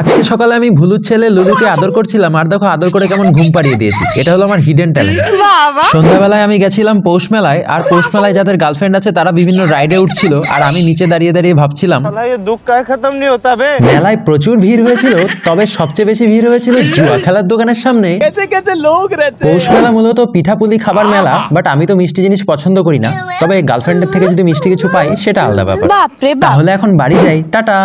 আজকে সকালে আমি ভুলুর ছেলে লুলুকে আদর করছিলাম আর দেখো আদর করে কেমন ঘুম পাড়িয়ে দিয়েছি এটা হলো আমার হিডেন ট্যালেন্ট সন্ধ্যাবেলায় আমি গেছিলাম পৌষ মেলায় আর পৌষ মেলায় যাদের গার্লফ্রেন্ড আছে তারা বিভিন্ন রাইডে উঠছিল আর আমি নিচে দাঁড়িয়ে দাঁড়িয়ে ভাবছিলাম মেলায় প্রচুর ভিড় হয়েছিল তবে সবচেয়ে বেশি ভিড় হয়েছিল জুয়া খেলার দোকানের সামনে পৌষ মেলা মূলত পিঠাপুলি খাবার মেলা বাট আমি তো মিষ্টি জিনিস পছন্দ করি না তবে গার্লফ্রেন্ডের থেকে যদি মিষ্টি কিছু পাই সেটা আলাদা ব্যাপার তাহলে এখন বাড়ি যাই টাটা